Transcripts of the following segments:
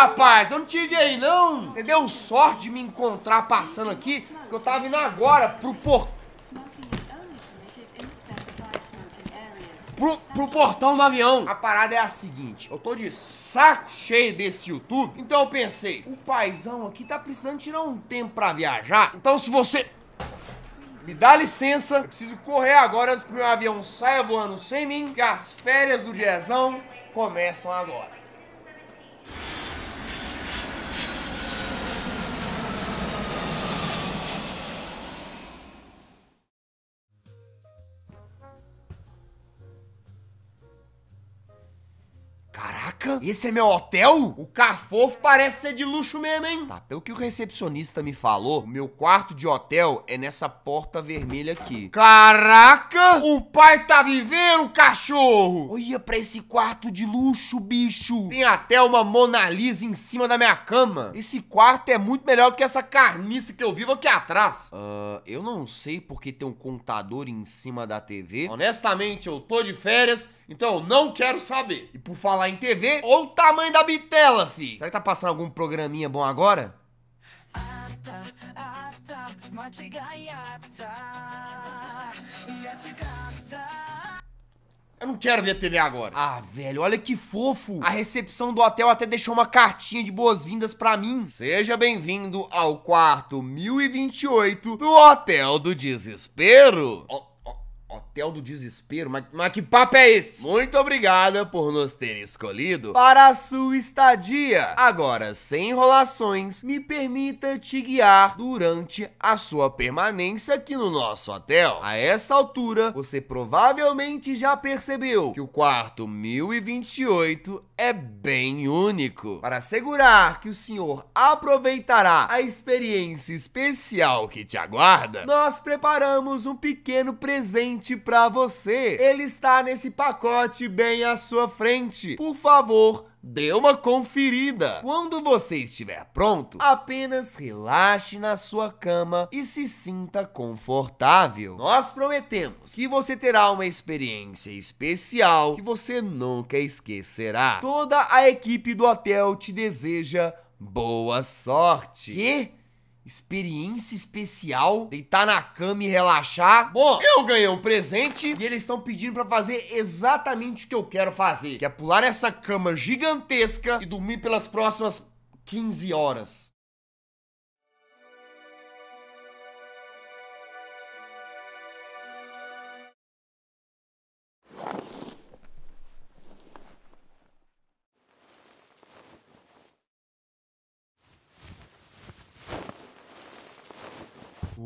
rapaz, eu não tive aí não. Você deu sorte de me encontrar passando aqui, que eu tava indo agora pro por... Pro, pro, portão do avião. A parada é a seguinte, eu tô de saco cheio desse YouTube, então eu pensei, o paizão aqui tá precisando tirar um tempo pra viajar, então se você... Me dá licença, eu preciso correr agora antes que meu avião saia voando sem mim, que as férias do Diezão começam agora. Caraca, esse é meu hotel? O Cafofo parece ser de luxo mesmo, hein? Tá, pelo que o recepcionista me falou, o meu quarto de hotel é nessa porta vermelha aqui. Caraca, o pai tá vivendo, cachorro! Olha pra esse quarto de luxo, bicho. Tem até uma Mona Lisa em cima da minha cama. Esse quarto é muito melhor do que essa carniça que eu vivo aqui atrás. Uh, eu não sei porque tem um contador em cima da TV. Honestamente, eu tô de férias, então eu não quero saber. E por falar em TV, ou o tamanho da bitela, fi? Será que tá passando algum programinha bom agora? Eu não quero ver TV agora. Ah, velho, olha que fofo. A recepção do hotel até deixou uma cartinha de boas-vindas para mim. Seja bem-vindo ao quarto 1028 do Hotel do Desespero. Oh, oh, Hotel do Desespero. Mas, mas que papo é esse? Muito obrigada por nos ter escolhido para a sua estadia. Agora, sem enrolações, me permita te guiar durante a sua permanência aqui no nosso hotel. A essa altura, você provavelmente já percebeu que o quarto 1028 é bem único. Para assegurar que o senhor aproveitará a experiência especial que te aguarda, nós preparamos um pequeno presente para você. Ele está nesse pacote bem à sua frente. Por favor, dê uma conferida. Quando você estiver pronto, apenas relaxe na sua cama e se sinta confortável. Nós prometemos que você terá uma experiência especial que você nunca esquecerá. Toda a equipe do hotel te deseja boa sorte. E experiência especial, deitar na cama e relaxar. Bom, eu ganhei um presente e eles estão pedindo para fazer exatamente o que eu quero fazer, que é pular essa cama gigantesca e dormir pelas próximas 15 horas.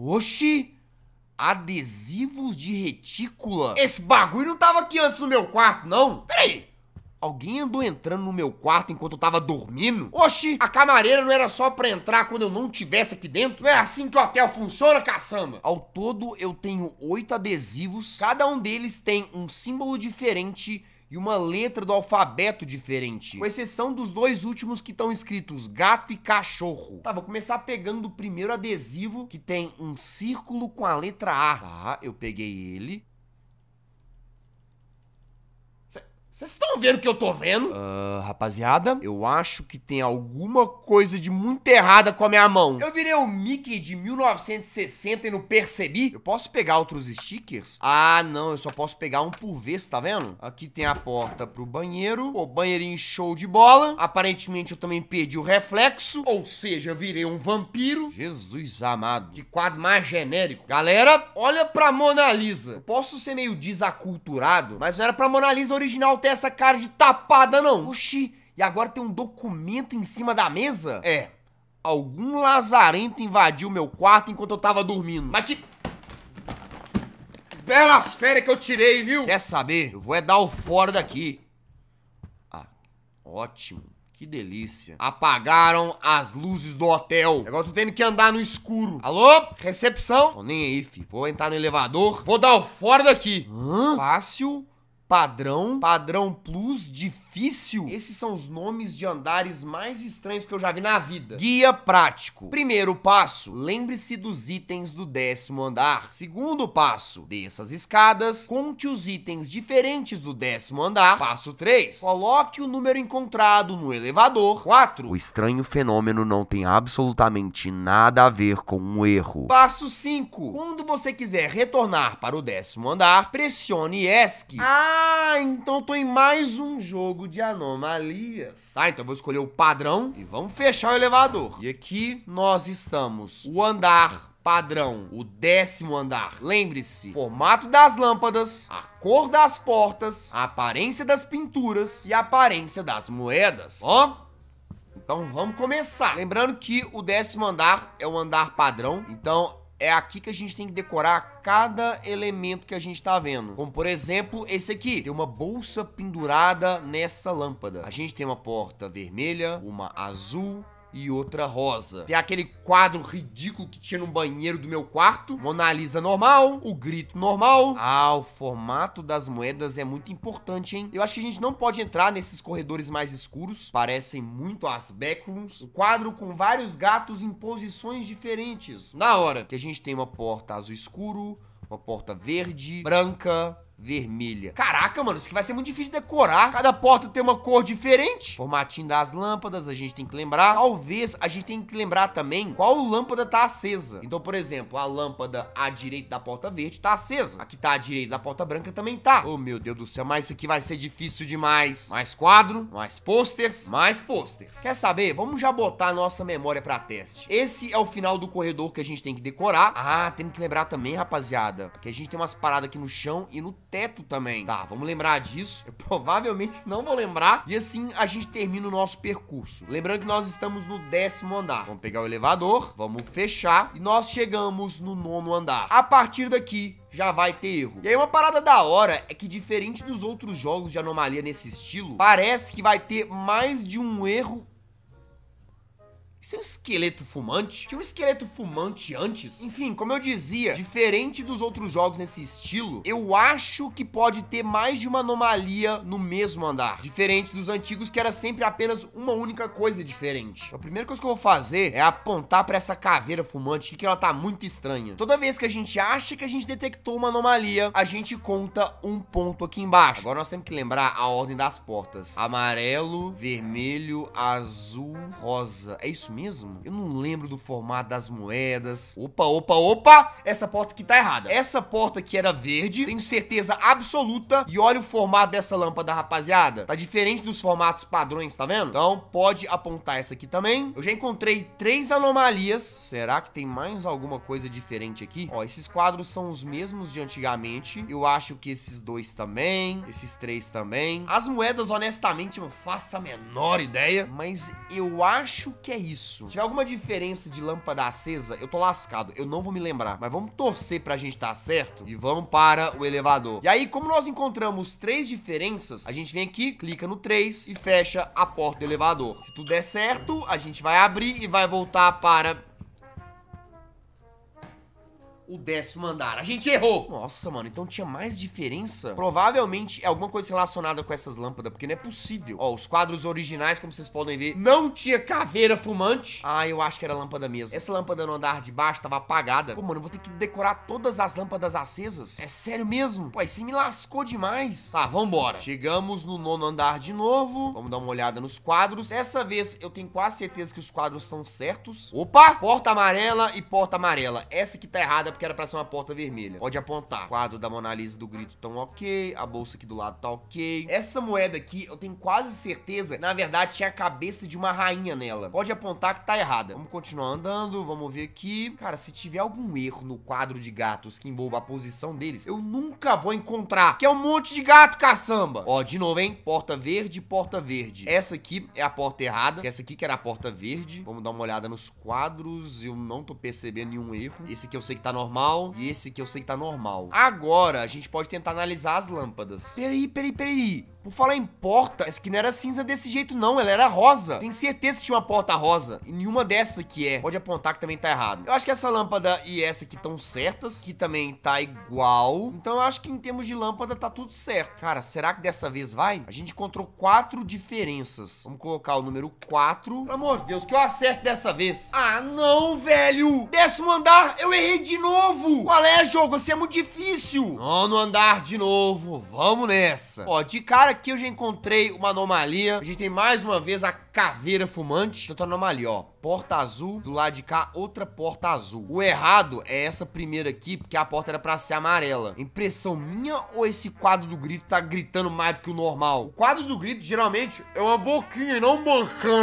Oxi! Adesivos de retícula. Esse bagulho não tava aqui antes no meu quarto, não? Peraí! Alguém andou entrando no meu quarto enquanto eu tava dormindo? Oxi, a camareira não era só pra entrar quando eu não tivesse aqui dentro? Não é assim que o hotel funciona, caçamba? Ao todo, eu tenho oito adesivos. Cada um deles tem um símbolo diferente e uma letra do alfabeto diferente, com exceção dos dois últimos que estão escritos gato e cachorro. Tá, vou começar pegando o primeiro adesivo que tem um círculo com a letra A. Tá, eu peguei ele. Vocês estão vendo o que eu tô vendo? Uh, rapaziada, eu acho que tem alguma coisa de muito errada com a minha mão. Eu virei o Mickey de 1960 e não percebi. Eu posso pegar outros stickers? Ah, não, eu só posso pegar um por vez, tá vendo? Aqui tem a porta pro banheiro. Pô, banheirinho show de bola. Aparentemente eu também perdi o reflexo. Ou seja, virei um vampiro. Jesus amado. Que quadro mais genérico. Galera, olha pra Mona Lisa. Eu posso ser meio desaculturado, mas não era pra Mona Lisa original tem essa cara de tapada, não. Oxi, e agora tem um documento em cima da mesa? É, algum lazarento invadiu meu quarto enquanto eu tava dormindo. Mas que... Belas férias que eu tirei, viu? Quer saber? Eu vou é dar o fora daqui. Ah, ótimo. Que delícia. Apagaram as luzes do hotel. Agora tô tendo que andar no escuro. Alô? Recepção? Tô nem aí, fi. Vou entrar no elevador. Vou dar o fora daqui. Hã? Fácil Padrão, Padrão Plus, Difícil. Esses são os nomes de andares mais estranhos que eu já vi na vida. Guia prático. Primeiro passo, lembre-se dos itens do décimo andar. Segundo passo, desça as escadas, conte os itens diferentes do décimo andar. Passo 3, coloque o número encontrado no elevador. 4, o estranho fenômeno não tem absolutamente nada a ver com um erro. Passo 5, quando você quiser retornar para o décimo andar, pressione ESC. Ah! Ah, então tô em mais um jogo de anomalias. Tá, então vou escolher o padrão e vamos fechar o elevador. E aqui nós estamos. O andar padrão, o décimo andar. Lembre-se, formato das lâmpadas, a cor das portas, a aparência das pinturas e a aparência das moedas. Ó, então vamos começar. Lembrando que o décimo andar é o andar padrão, então é aqui que a gente tem que decorar cada elemento que a gente está vendo. Como, por exemplo, esse aqui. Tem uma bolsa pendurada nessa lâmpada. A gente tem uma porta vermelha, uma azul, e outra rosa. Tem aquele quadro ridículo que tinha no banheiro do meu quarto. Mona Lisa normal, o grito normal. Ah, o formato das moedas é muito importante, hein? Eu acho que a gente não pode entrar nesses corredores mais escuros, parecem muito as backrooms. O quadro com vários gatos em posições diferentes. Na hora que a gente tem uma porta azul escuro, uma porta verde, branca, vermelha. Caraca, mano, isso aqui vai ser muito difícil decorar. Cada porta tem uma cor diferente. Formatinho das lâmpadas, a gente tem que lembrar. Talvez a gente tenha que lembrar também qual lâmpada tá acesa. Então, por exemplo, a lâmpada à direita da porta verde tá acesa. Aqui tá à direita da porta branca também tá. Oh, meu Deus do céu, mas isso aqui vai ser difícil demais. Mais quadro, mais posters, mais posters. Quer saber? Vamos já botar a nossa memória pra teste. Esse é o final do corredor que a gente tem que decorar. Ah, tem que lembrar também, rapaziada, que a gente tem umas paradas aqui no chão e no teto também. Tá, vamos lembrar disso. Eu provavelmente não vou lembrar. E assim a gente termina o nosso percurso. Lembrando que nós estamos no décimo andar. Vamos pegar o elevador, vamos fechar. E nós chegamos no nono andar. A partir daqui, já vai ter erro. E aí uma parada da hora é que diferente dos outros jogos de anomalia nesse estilo, parece que vai ter mais de um erro isso é um esqueleto fumante? Tinha um esqueleto fumante antes? Enfim, como eu dizia, diferente dos outros jogos nesse estilo, eu acho que pode ter mais de uma anomalia no mesmo andar. Diferente dos antigos, que era sempre apenas uma única coisa diferente. a primeira coisa que eu vou fazer é apontar pra essa caveira fumante, que ela tá muito estranha. Toda vez que a gente acha que a gente detectou uma anomalia, a gente conta um ponto aqui embaixo. Agora nós temos que lembrar a ordem das portas. Amarelo, vermelho, azul, rosa. É isso mesmo? Eu não lembro do formato das moedas. Opa, opa, opa! Essa porta aqui tá errada. Essa porta aqui era verde, tenho certeza absoluta. E olha o formato dessa lâmpada, rapaziada. Tá diferente dos formatos padrões, tá vendo? Então, pode apontar essa aqui também. Eu já encontrei três anomalias. Será que tem mais alguma coisa diferente aqui? Ó, esses quadros são os mesmos de antigamente. Eu acho que esses dois também, esses três também. As moedas, honestamente, não faço a menor ideia, mas eu acho que é isso isso. Se tiver alguma diferença de lâmpada acesa, eu tô lascado. Eu não vou me lembrar. Mas vamos torcer pra gente estar tá certo e vamos para o elevador. E aí, como nós encontramos três diferenças, a gente vem aqui, clica no 3 e fecha a porta do elevador. Se tudo der certo, a gente vai abrir e vai voltar para o décimo andar. A gente errou! Nossa, mano, então tinha mais diferença? Provavelmente é alguma coisa relacionada com essas lâmpadas, porque não é possível. Ó, os quadros originais, como vocês podem ver, não tinha caveira fumante. Ah, eu acho que era lâmpada mesmo. Essa lâmpada no andar de baixo tava apagada. Pô, mano, eu vou ter que decorar todas as lâmpadas acesas? É sério mesmo? Pô, você me lascou demais. Tá, vambora. Chegamos no nono andar de novo. Vamos dar uma olhada nos quadros. Dessa vez, eu tenho quase certeza que os quadros estão certos. Opa! Porta amarela e porta amarela. Essa que tá errada, porque que era pra ser uma porta vermelha. Pode apontar. quadro da Mona Lisa do Grito tão ok, a bolsa aqui do lado tá ok. Essa moeda aqui, eu tenho quase certeza, na verdade, tinha a cabeça de uma rainha nela. Pode apontar que tá errada. Vamos continuar andando, vamos ver aqui. Cara, se tiver algum erro no quadro de gatos que envolva a posição deles, eu nunca vou encontrar, que é um monte de gato caçamba. Ó, de novo, hein? Porta verde, porta verde. Essa aqui é a porta errada, essa aqui que era a porta verde. Vamos dar uma olhada nos quadros, eu não tô percebendo nenhum erro. Esse aqui eu sei que tá no normal e esse que eu sei que tá normal. Agora, a gente pode tentar analisar as lâmpadas. Peraí, peraí, peraí. Por falar em porta, essa aqui não era cinza desse jeito não, ela era rosa. Tenho certeza que tinha uma porta rosa. E nenhuma dessa que é. Pode apontar que também tá errado. Eu acho que essa lâmpada e essa aqui estão certas, que também tá igual. Então eu acho que em termos de lâmpada tá tudo certo. Cara, será que dessa vez vai? A gente encontrou quatro diferenças. Vamos colocar o número 4. Pelo amor de Deus, que eu acerto dessa vez. Ah, não, velho! Décimo andar, eu errei de novo! Qual é, jogo? Você é muito difícil! no andar de novo. Vamos nessa. Ó, de cara aqui eu já encontrei uma anomalia. A gente tem mais uma vez a caveira fumante. Outra anomalia, ó. Porta azul, do lado de cá, outra porta azul. O errado é essa primeira aqui, porque a porta era pra ser amarela. Impressão minha ou esse quadro do grito tá gritando mais do que o normal? O quadro do grito, geralmente, é uma boquinha, não um bancão.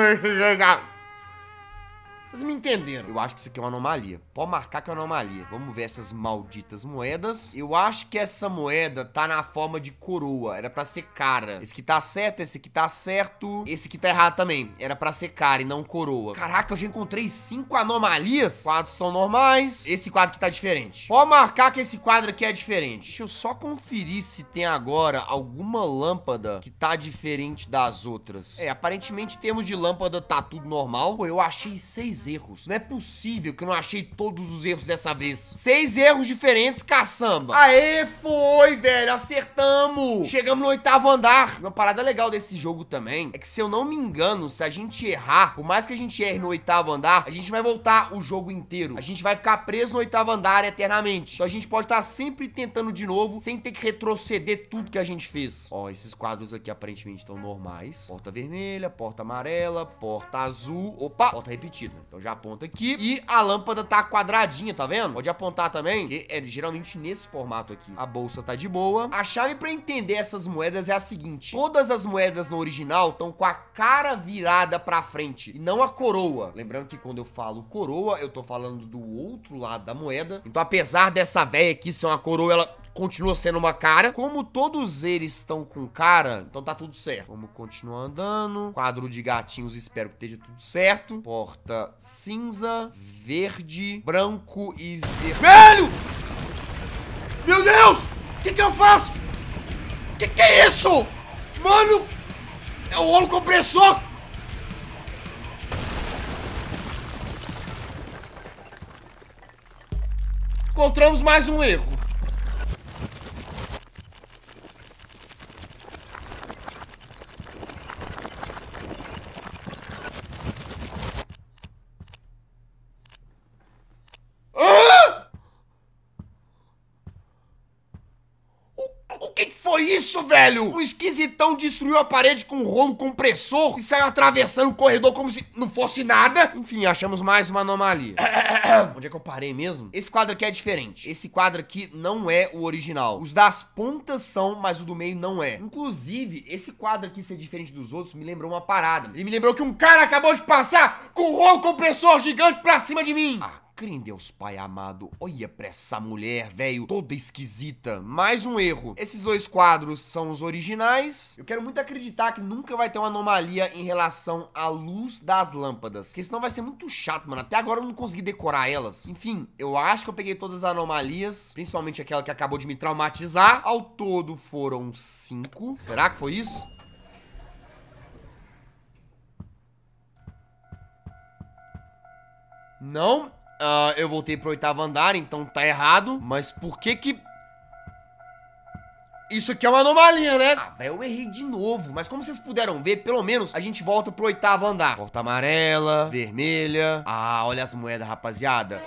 Vocês me entenderam? Eu acho que isso aqui é uma anomalia. Pode marcar que é uma anomalia. Vamos ver essas malditas moedas. Eu acho que essa moeda tá na forma de coroa. Era pra ser cara. Esse aqui tá certo, esse aqui tá certo. Esse aqui tá errado também. Era pra ser cara e não coroa. Caraca, eu já encontrei cinco anomalias. Quatro estão normais. Esse quadro aqui tá diferente. Pode marcar que esse quadro aqui é diferente. Deixa eu só conferir se tem agora alguma lâmpada que tá diferente das outras. É, aparentemente em termos de lâmpada tá tudo normal. Pô, eu achei seis seis erros. Não é possível que eu não achei todos os erros dessa vez. Seis erros diferentes, caçamba. Aê, foi, velho. Acertamos. Chegamos no oitavo andar. Uma parada legal desse jogo também é que, se eu não me engano, se a gente errar, por mais que a gente erre no oitavo andar, a gente vai voltar o jogo inteiro. A gente vai ficar preso no oitavo andar eternamente. Então a gente pode estar sempre tentando de novo, sem ter que retroceder tudo que a gente fez. Ó, esses quadros aqui aparentemente estão normais. Porta vermelha, porta amarela, porta azul. Opa, porta repetida. Então já aponta aqui. E a lâmpada tá quadradinha, tá vendo? Pode apontar também, que é geralmente nesse formato aqui. A bolsa tá de boa. A chave pra entender essas moedas é a seguinte. Todas as moedas no original estão com a cara virada pra frente e não a coroa. Lembrando que quando eu falo coroa, eu tô falando do outro lado da moeda. Então apesar dessa véia aqui ser uma coroa, ela continua sendo uma cara. Como todos eles estão com cara, então tá tudo certo. Vamos continuar andando. Quadro de gatinhos, espero que esteja tudo certo. Porta cinza, verde, branco e vermelho! Meu Deus! O que, que eu faço? O que, que é isso? Mano, é o olho compressor! Encontramos mais um erro. foi isso, velho? Um esquisitão destruiu a parede com um rolo compressor e saiu atravessando o corredor como se não fosse nada. Enfim, achamos mais uma anomalia. Onde é que eu parei mesmo? Esse quadro aqui é diferente. Esse quadro aqui não é o original. Os das pontas são, mas o do meio não é. Inclusive, esse quadro aqui ser diferente dos outros me lembrou uma parada. Ele me lembrou que um cara acabou de passar com um rolo compressor gigante pra cima de mim. Ah, Crê em Deus, Pai amado. Olha pra essa mulher, velho, toda esquisita. Mais um erro. Esses dois quadros são os originais. Eu quero muito acreditar que nunca vai ter uma anomalia em relação à luz das lâmpadas. Porque senão vai ser muito chato, mano. Até agora eu não consegui decorar elas. Enfim, eu acho que eu peguei todas as anomalias, principalmente aquela que acabou de me traumatizar. Ao todo foram cinco. Será que foi isso? Não, Uh, eu voltei pro oitavo andar, então tá errado. Mas por que que... Isso aqui é uma anomalia, né? Ah, velho, eu errei de novo. Mas como vocês puderam ver, pelo menos a gente volta pro oitavo andar. Porta amarela, vermelha. Ah, olha as moedas, rapaziada.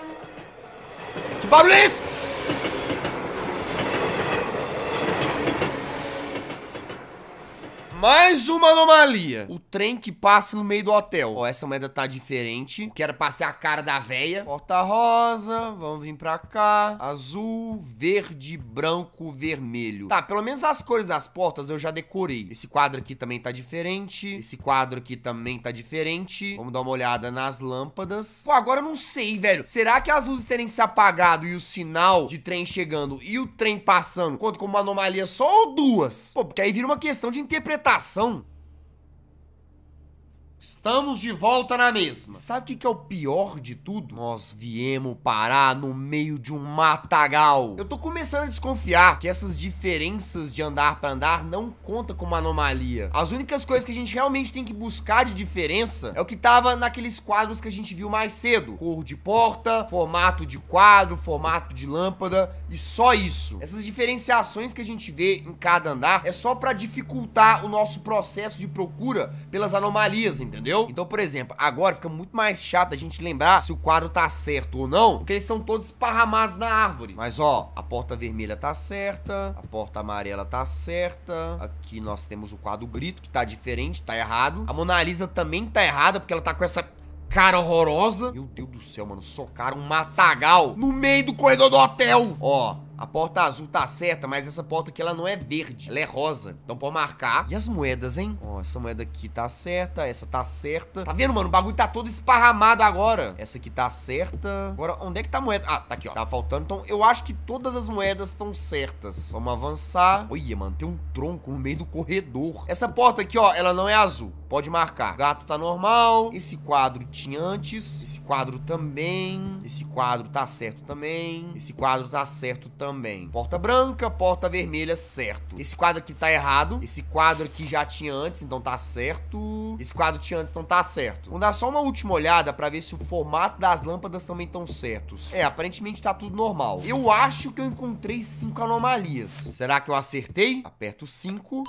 Que barulho é esse? mais uma anomalia. O trem que passa no meio do hotel. Ó, essa moeda tá diferente. Quero passar a cara da véia. Porta rosa, vamos vir pra cá. Azul, verde, branco, vermelho. Tá, pelo menos as cores das portas eu já decorei. Esse quadro aqui também tá diferente. Esse quadro aqui também tá diferente. Vamos dar uma olhada nas lâmpadas. Pô, agora eu não sei, velho. Será que as luzes terem se apagado e o sinal de trem chegando e o trem passando Conto como uma anomalia só ou duas? Pô, porque aí vira uma questão de interpretar votação Estamos de volta na mesma. Sabe o que é o pior de tudo? Nós viemos parar no meio de um matagal. Eu tô começando a desconfiar que essas diferenças de andar para andar não conta como anomalia. As únicas coisas que a gente realmente tem que buscar de diferença é o que tava naqueles quadros que a gente viu mais cedo. Cor de porta, formato de quadro, formato de lâmpada e só isso. Essas diferenciações que a gente vê em cada andar é só para dificultar o nosso processo de procura pelas anomalias, entendeu? entendeu? Então, por exemplo, agora fica muito mais chato a gente lembrar se o quadro tá certo ou não, porque eles estão todos esparramados na árvore. Mas, ó, a porta vermelha tá certa, a porta amarela tá certa, aqui nós temos o quadro grito, que tá diferente, tá errado. A Mona Lisa também tá errada, porque ela tá com essa cara horrorosa. Meu Deus do céu, mano, socaram um matagal no meio do corredor do hotel. Ó, a porta azul tá certa, mas essa porta aqui ela não é verde, ela é rosa. Então pode marcar. E as moedas, hein? Ó, essa moeda aqui tá certa, essa tá certa. Tá vendo, mano? O bagulho tá todo esparramado agora. Essa aqui tá certa. Agora, onde é que tá a moeda? Ah, tá aqui, ó. Tá faltando. Então eu acho que todas as moedas estão certas. Vamos avançar. Olha, mano, tem um tronco no meio do corredor. Essa porta aqui, ó, ela não é azul. Pode marcar. gato tá normal. Esse quadro tinha antes. Esse quadro também. Esse quadro tá certo também. Esse quadro tá certo também também. Porta branca, porta vermelha, certo. Esse quadro aqui tá errado. Esse quadro aqui já tinha antes, então tá certo. Esse quadro tinha antes, então tá certo. Vamos dar só uma última olhada pra ver se o formato das lâmpadas também estão certos. É, aparentemente tá tudo normal. Eu acho que eu encontrei cinco anomalias. Será que eu acertei? Aperto 5.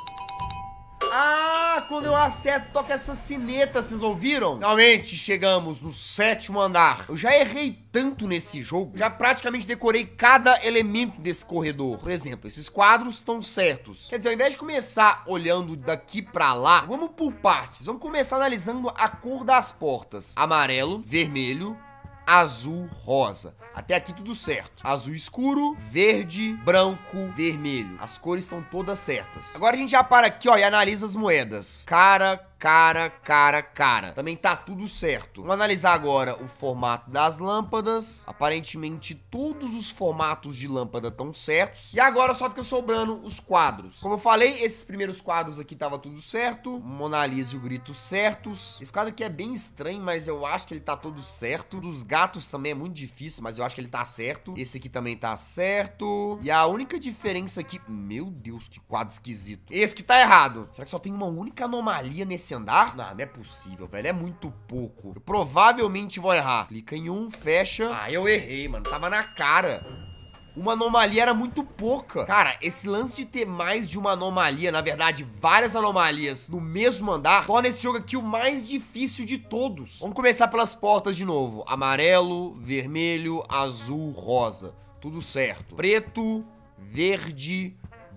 Ah, quando eu acerto, toca essa sineta, vocês ouviram? Finalmente chegamos no sétimo andar. Eu já errei tanto nesse jogo, já praticamente decorei cada elemento desse corredor. Por exemplo, esses quadros estão certos. Quer dizer, ao invés de começar olhando daqui pra lá, vamos por partes. Vamos começar analisando a cor das portas. Amarelo, vermelho, azul rosa. Até aqui tudo certo. Azul escuro, verde, branco, vermelho. As cores estão todas certas. Agora a gente já para aqui, ó, e analisa as moedas. Cara, cara, cara, cara. Também tá tudo certo. Vamos analisar agora o formato das lâmpadas. Aparentemente todos os formatos de lâmpada estão certos. E agora só fica sobrando os quadros. Como eu falei, esses primeiros quadros aqui tava tudo certo. Mona Lisa e o grito certos. Esse quadro aqui é bem estranho, mas eu acho que ele tá todo certo. Dos gatos também é muito difícil, mas eu acho que ele tá certo. Esse aqui também tá certo. E a única diferença aqui... Meu Deus, que quadro esquisito. Esse que tá errado. Será que só tem uma única anomalia nesse andar? Não, não é possível, velho. É muito pouco. Eu provavelmente vou errar. Clica em um, fecha. Ah, eu errei, mano. Tava na cara. Uma anomalia era muito pouca. Cara, esse lance de ter mais de uma anomalia, na verdade, várias anomalias no mesmo andar, torna esse jogo aqui o mais difícil de todos. Vamos começar pelas portas de novo. Amarelo, vermelho, azul, rosa. Tudo certo. Preto, verde,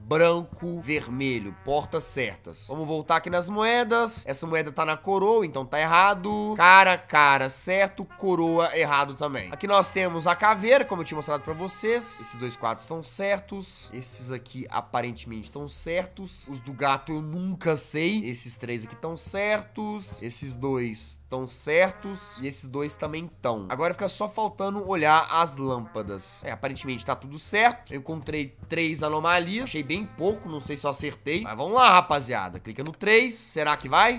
branco, vermelho. Portas certas. Vamos voltar aqui nas moedas. Essa moeda tá na coroa, então tá errado. Cara, cara, certo. Coroa, errado também. Aqui nós temos a caveira, como eu tinha mostrado pra vocês. Esses dois quadros estão certos. Esses aqui, aparentemente, estão certos. Os do gato eu nunca sei. Esses três aqui estão certos. Esses dois estão certos. E esses dois também estão. Agora fica só faltando olhar as lâmpadas. É, aparentemente tá tudo certo. Eu encontrei três anomalias. Achei bem bem pouco, não sei se eu acertei. Mas vamos lá, rapaziada. Clica no 3, será que vai?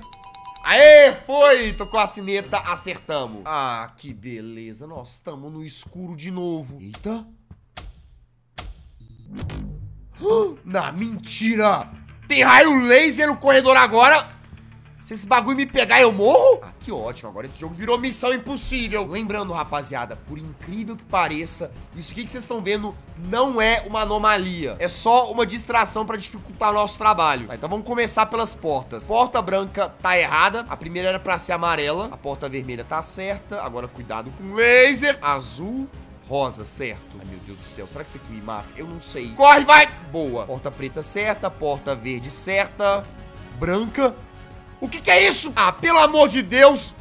Aê, foi! Tocou a sineta, acertamos. Ah, que beleza. Nós estamos no escuro de novo. Eita. Na mentira! Tem raio laser no corredor agora. Se esse bagulho me pegar, eu morro? Ah, que ótimo. Agora esse jogo virou missão impossível. Lembrando, rapaziada, por incrível que pareça, isso aqui que vocês estão vendo não é uma anomalia. É só uma distração pra dificultar o nosso trabalho. Tá, então vamos começar pelas portas. Porta branca tá errada. A primeira era pra ser amarela. A porta vermelha tá certa. Agora cuidado com o laser. Azul rosa, certo? Ai, meu Deus do céu, será que isso aqui me mata? Eu não sei. Corre, vai! Boa. Porta preta certa, porta verde certa, branca. O que que é isso? Ah, pelo amor de Deus!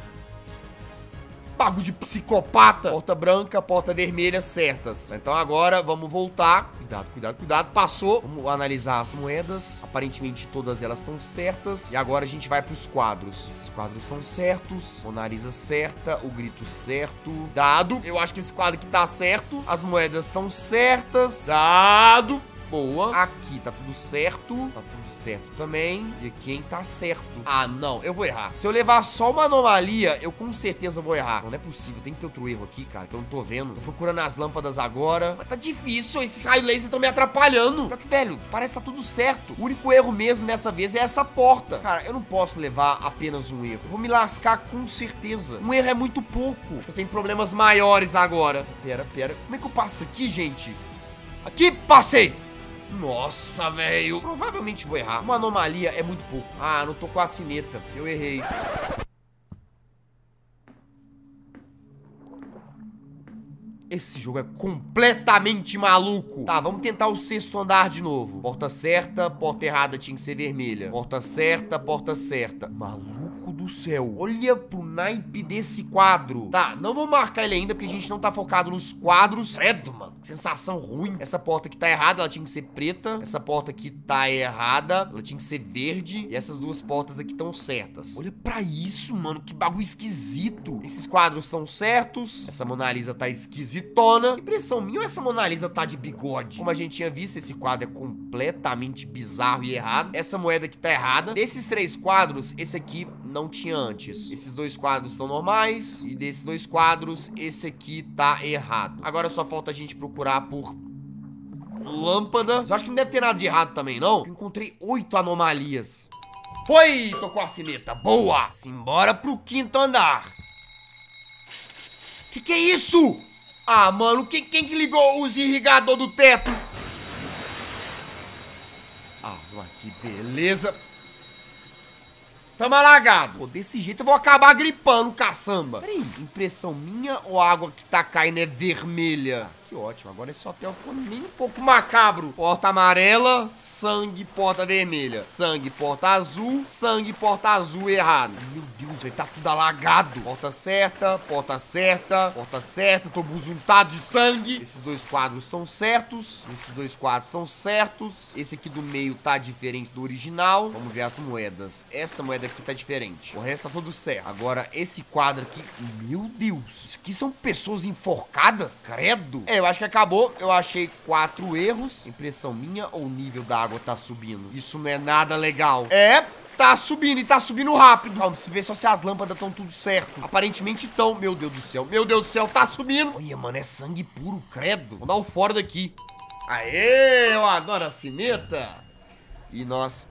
Pago de psicopata. Porta branca, porta vermelha certas. Então agora vamos voltar. Cuidado, cuidado, cuidado. Passou. Vamos analisar as moedas. Aparentemente todas elas estão certas. E agora a gente vai para os quadros. Esses quadros são certos. Monalisa certa. O grito certo. Dado. Eu acho que esse quadro aqui tá certo. As moedas estão certas. Dado boa. Aqui tá tudo certo. Tá tudo certo também. E aqui tá certo. Ah, não. Eu vou errar. Se eu levar só uma anomalia, eu com certeza vou errar. Não, é possível. Tem que ter outro erro aqui, cara, que eu não tô vendo. Tô procurando as lâmpadas agora. Mas tá difícil. Esses raios laser estão me atrapalhando. Só que, velho, parece que tá tudo certo. O único erro mesmo dessa vez é essa porta. Cara, eu não posso levar apenas um erro. Eu vou me lascar com certeza. Um erro é muito pouco. Eu tenho problemas maiores agora. Pera, pera. Como é que eu passo aqui, gente? Aqui, passei! Nossa, velho. Provavelmente vou errar. Uma anomalia é muito pouco. Ah, não tô com a sineta. Eu errei. Esse jogo é completamente maluco. Tá, vamos tentar o sexto andar de novo. Porta certa, porta errada tinha que ser vermelha. Porta certa, porta certa. Maluco do céu. Olha pro naipe desse quadro. Tá, não vou marcar ele ainda, porque a gente não tá focado nos quadros. Credo, mano. Sensação ruim. Essa porta aqui tá errada, ela tinha que ser preta. Essa porta aqui tá errada, ela tinha que ser verde. E essas duas portas aqui estão certas. Olha pra isso, mano. Que bagulho esquisito. Esses quadros estão certos. Essa Mona Lisa tá esquisitona. Impressão minha ou essa Mona Lisa tá de bigode? Como a gente tinha visto, esse quadro é completamente bizarro e errado. Essa moeda aqui tá errada. Desses três quadros, esse aqui não não tinha antes. Esses dois quadros estão normais, e desses dois quadros, esse aqui tá errado. Agora só falta a gente procurar por lâmpada. Eu acho que não deve ter nada de errado também, não. Eu encontrei oito anomalias. Foi, tocou a sineta. Boa! Simbora pro quinto andar. Que que é isso? Ah, mano, quem, quem que ligou os irrigador do teto? Ah, que beleza. Tamo alagado. Pô, desse jeito eu vou acabar gripando, caçamba. Peraí, impressão minha ou a água que tá caindo é vermelha? que ótimo. Agora esse hotel ficou nem um pouco macabro. Porta amarela, sangue, porta vermelha. Sangue, porta azul, sangue, porta azul errado. Meu Deus, velho, tá tudo alagado. Porta certa, porta certa, porta certa. Tô buzuntado de sangue. Esses dois quadros estão certos. Esses dois quadros estão certos. Esse aqui do meio tá diferente do original. Vamos ver as moedas. Essa moeda aqui tá diferente. O resto tá tudo certo. Agora, esse quadro aqui... Meu Deus, isso aqui são pessoas enforcadas? Credo. É eu acho que acabou. Eu achei quatro erros. Impressão minha ou o nível da água tá subindo? Isso não é nada legal. É, Tá subindo e tá subindo rápido. Vamos ver só se as lâmpadas estão tudo certo. Aparentemente estão. Meu Deus do céu. Meu Deus do céu, tá subindo. Olha, mano, é sangue puro, credo. Vou dar um fora daqui. Aê, eu adoro a cineta. E nós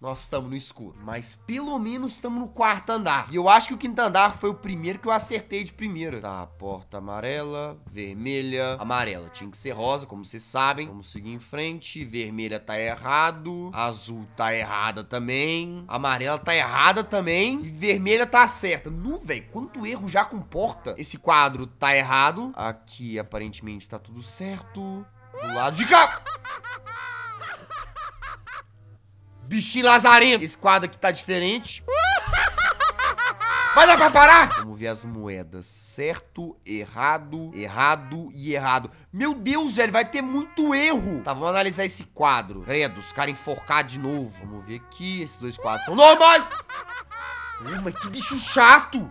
nós estamos no escuro. Mas pelo menos estamos no quarto andar. E eu acho que o quinto andar foi o primeiro que eu acertei de primeira. Tá, porta amarela, vermelha, amarela. Tinha que ser rosa, como vocês sabem. Vamos seguir em frente. Vermelha tá errado. Azul tá errada também. Amarela tá errada também. E vermelha tá certa. Nu, velho, quanto erro já com porta. Esse quadro tá errado. Aqui, aparentemente, tá tudo certo. Do lado de cá. Bichinho lazarento. Esse quadro aqui tá diferente. Vai dar pra parar? Vamos ver as moedas. Certo, errado, errado e errado. Meu Deus, velho, vai ter muito erro. Tá, vamos analisar esse quadro. Credo, os caras enforcados de novo. Vamos ver aqui. Esses dois quadros são normais. Mas que bicho chato.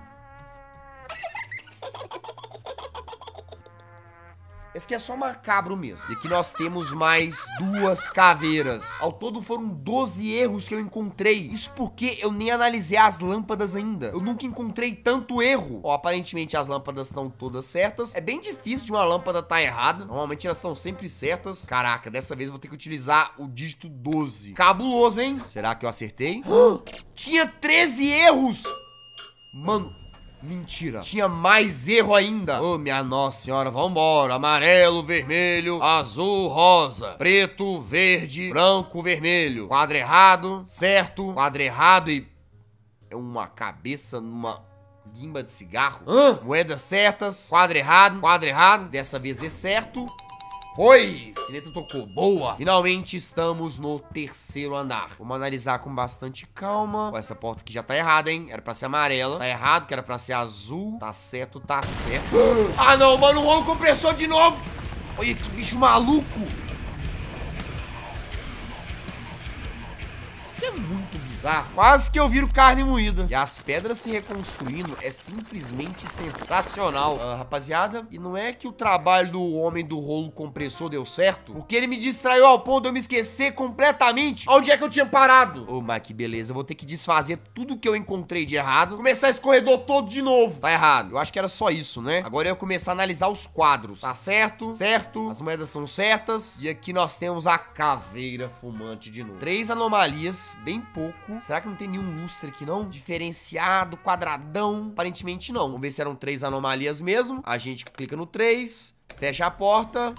Esse aqui é só macabro mesmo. E aqui nós temos mais duas caveiras. Ao todo foram 12 erros que eu encontrei. Isso porque eu nem analisei as lâmpadas ainda. Eu nunca encontrei tanto erro. Ó, aparentemente as lâmpadas estão todas certas. É bem difícil de uma lâmpada estar tá errada. Normalmente elas estão sempre certas. Caraca, dessa vez eu vou ter que utilizar o dígito 12. Cabuloso, hein? Será que eu acertei? Tinha 13 erros! Mano, Mentira. Tinha mais erro ainda. Ô, oh, minha nossa senhora, vambora. Amarelo, vermelho, azul, rosa. Preto, verde, branco, vermelho. Quadro errado, certo. Quadro errado e... É uma cabeça numa guimba de cigarro. Hã? Moedas certas, quadro errado, quadro errado. Dessa vez dê certo. Foi! Sineta tocou. Boa! Finalmente estamos no terceiro andar. Vamos analisar com bastante calma. Ó, essa porta aqui já tá errada, hein? Era pra ser amarela. Tá errado, que era pra ser azul. Tá certo, tá certo. Ah, não, mano. O rolo compressor de novo. Olha que bicho maluco. Isso aqui é muito bizarro, quase que eu viro carne moída. E as pedras se reconstruindo é simplesmente sensacional, ah, rapaziada. E não é que o trabalho do homem do rolo compressor deu certo, porque ele me distraiu ao ponto de eu me esquecer completamente onde é que eu tinha parado. Ô, oh, mas que beleza, eu vou ter que desfazer tudo que eu encontrei de errado, começar esse corredor todo de novo. Tá errado, eu acho que era só isso, né? Agora eu ia começar a analisar os quadros. Tá certo, certo, as moedas são certas, e aqui nós temos a caveira fumante de novo. Três anomalias, bem pouco branco. Será que não tem nenhum lustre aqui, não? Diferenciado, quadradão. Aparentemente não. Vamos ver se eram três anomalias mesmo. A gente clica no três, fecha a porta.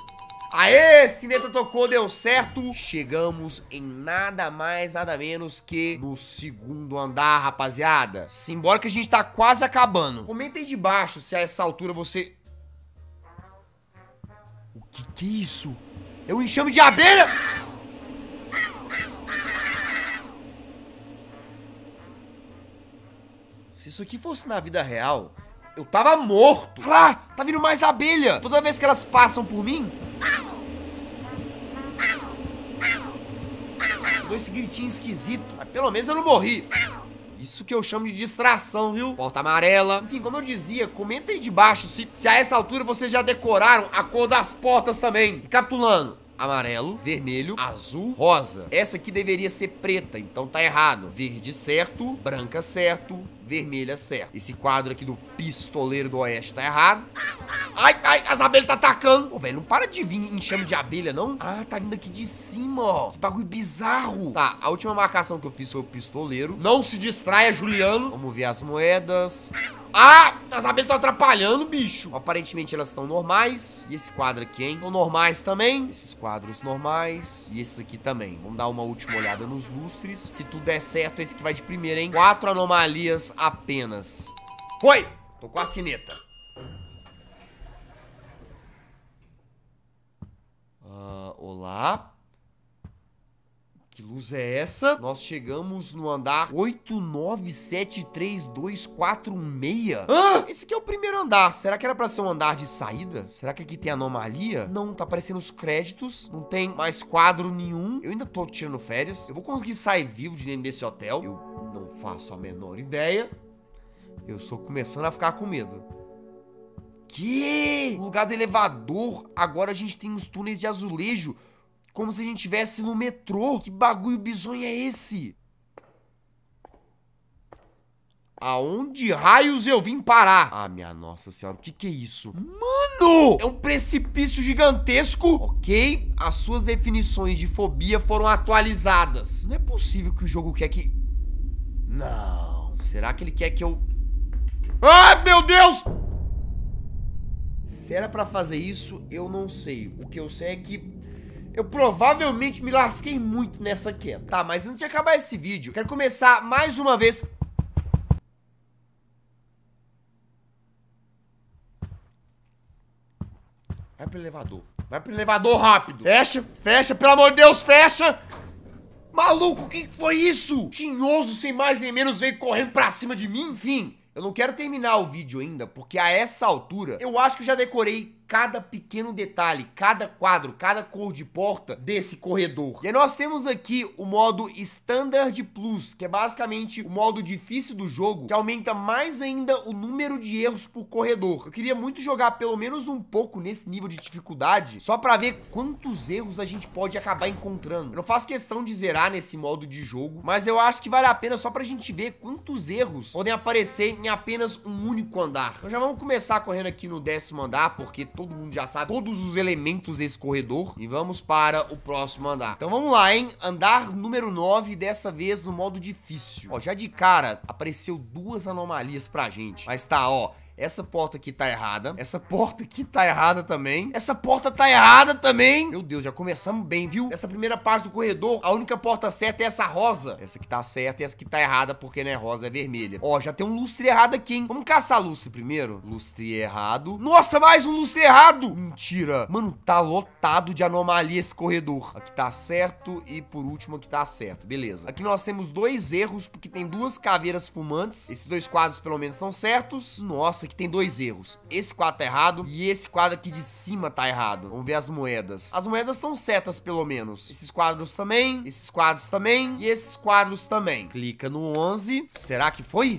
Aê, cineta tocou, deu certo. Chegamos em nada mais, nada menos que no segundo andar, rapaziada. Simbora que a gente tá quase acabando. Comenta aí de baixo se a essa altura você... O que que é isso? É um enxame de abelha! se isso aqui fosse na vida real, eu tava morto. Olha lá, tá vindo mais abelha. Toda vez que elas passam por mim, dois esse gritinho esquisito. Mas pelo menos eu não morri. Isso que eu chamo de distração, viu? Porta amarela. Enfim, como eu dizia, comenta aí debaixo se, se a essa altura vocês já decoraram a cor das portas também. capitulando amarelo, vermelho, azul, rosa. Essa aqui deveria ser preta, então tá errado. Verde certo, branca certo, vermelha certo. Esse quadro aqui do pistoleiro do oeste tá errado. Ai, ai, as abelhas tá atacando. Ô, velho, não para de vir enxame de abelha, não. Ah, tá vindo aqui de cima, ó. Que bagulho bizarro. Tá, a última marcação que eu fiz foi o pistoleiro. Não se distraia, Juliano. Vamos ver as moedas. Ah, as abelhas estão atrapalhando, bicho. Aparentemente elas estão normais. E esse quadro aqui, hein? Estão normais também. Esses quadros normais. E esse aqui também. Vamos dar uma última olhada nos lustres. Se tudo der certo, esse que vai de primeira, hein? Quatro anomalias apenas. Foi! Tô com a sineta. Uh, olá. Que luz é essa? Nós chegamos no andar 8973246. Hã? Esse aqui é o primeiro andar. Será que era pra ser um andar de saída? Será que aqui tem anomalia? Não, tá aparecendo os créditos. Não tem mais quadro nenhum. Eu ainda tô tirando férias. Eu vou conseguir sair vivo de dentro desse hotel? Eu não faço a menor ideia. Eu estou começando a ficar com medo. Que? No lugar do elevador, agora a gente tem uns túneis de azulejo. Como se a gente estivesse no metrô. Que bagulho bizonho é esse? Aonde raios eu vim parar? Ah, minha nossa senhora, o que que é isso? Mano! É um precipício gigantesco, ok? As suas definições de fobia foram atualizadas. Não é possível que o jogo quer que... Não. Será que ele quer que eu... Ai, meu Deus! Se era pra fazer isso, eu não sei. O que eu sei é que eu provavelmente me lasquei muito nessa queda. Tá, mas antes de acabar esse vídeo, quero começar mais uma vez... Vai pro elevador. Vai pro elevador rápido. Fecha, fecha, pelo amor de Deus, fecha! Maluco, o que foi isso? Tinhoso, sem mais nem menos, veio correndo pra cima de mim? Enfim, eu não quero terminar o vídeo ainda, porque a essa altura, eu acho que eu já decorei cada pequeno detalhe, cada quadro, cada cor de porta desse corredor. E aí nós temos aqui o modo Standard Plus, que é basicamente o modo difícil do jogo, que aumenta mais ainda o número de erros por corredor. Eu queria muito jogar pelo menos um pouco nesse nível de dificuldade, só pra ver quantos erros a gente pode acabar encontrando. Eu não faço questão de zerar nesse modo de jogo, mas eu acho que vale a pena só pra gente ver quantos erros podem aparecer em apenas um único andar. Então já vamos começar correndo aqui no décimo andar, porque todo mundo já sabe todos os elementos desse corredor. E vamos para o próximo andar. Então vamos lá, hein? Andar número 9, dessa vez no modo difícil. Ó, já de cara apareceu duas anomalias pra gente. Mas tá, ó... Essa porta aqui tá errada. Essa porta aqui tá errada também. Essa porta tá errada também. Meu Deus, já começamos bem, viu? Essa primeira parte do corredor, a única porta certa é essa rosa. Essa que tá certa e essa que tá errada, porque não é rosa, é vermelha. Ó, já tem um lustre errado aqui, hein? Vamos caçar lustre primeiro. Lustre errado. Nossa, mais um lustre errado! Mentira. Mano, tá lotado de anomalia esse corredor. Aqui tá certo e por último aqui tá certo. Beleza. Aqui nós temos dois erros, porque tem duas caveiras fumantes. Esses dois quadros, pelo menos, estão certos. Nossa, que tem dois erros. Esse quadro tá errado e esse quadro aqui de cima tá errado. Vamos ver as moedas. As moedas são certas, pelo menos. Esses quadros também, esses quadros também e esses quadros também. Clica no 11. Será que foi?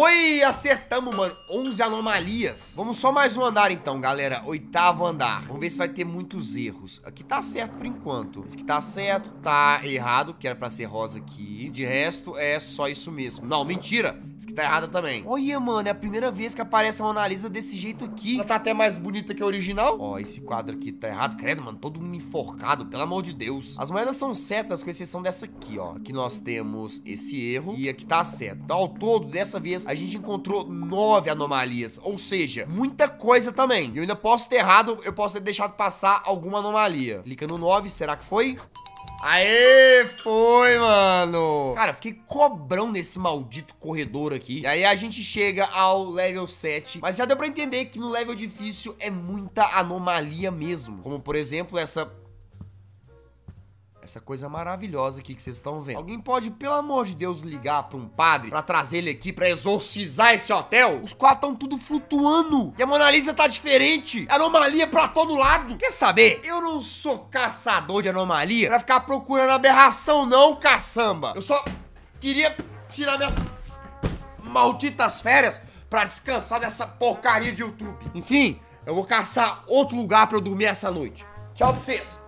Oi, acertamos, mano. 11 anomalias. Vamos só mais um andar, então, galera. Oitavo andar. Vamos ver se vai ter muitos erros. Aqui tá certo por enquanto. Esse aqui tá certo, tá errado, que era pra ser rosa aqui. De resto, é só isso mesmo. Não, mentira. Esse aqui tá errado também. Olha, mano, é a primeira vez que aparece a Mona Lisa desse jeito aqui. Ela tá até mais bonita que a original. Ó, esse quadro aqui tá errado. Credo, mano, todo mundo enforcado, pelo amor de Deus. As moedas são certas, com exceção dessa aqui, ó. Aqui nós temos esse erro e aqui tá certo. Então, ao todo, dessa vez, a gente encontrou nove anomalias, ou seja, muita coisa também. Eu ainda posso ter errado, eu posso ter deixado passar alguma anomalia. Clica no 9, será que foi? Aê, foi, mano Cara, fiquei cobrão nesse maldito corredor aqui E aí a gente chega ao level 7 Mas já deu pra entender que no level difícil é muita anomalia mesmo Como, por exemplo, essa essa coisa maravilhosa aqui que vocês estão vendo. Alguém pode, pelo amor de Deus, ligar pra um padre pra trazer ele aqui pra exorcizar esse hotel? Os quatro estão tudo flutuando e a Mona Lisa tá diferente. É anomalia pra todo lado. Quer saber? Eu não sou caçador de anomalia pra ficar procurando aberração não, caçamba. Eu só queria tirar minhas malditas férias pra descansar dessa porcaria de YouTube. Enfim, eu vou caçar outro lugar pra eu dormir essa noite. Tchau pra vocês.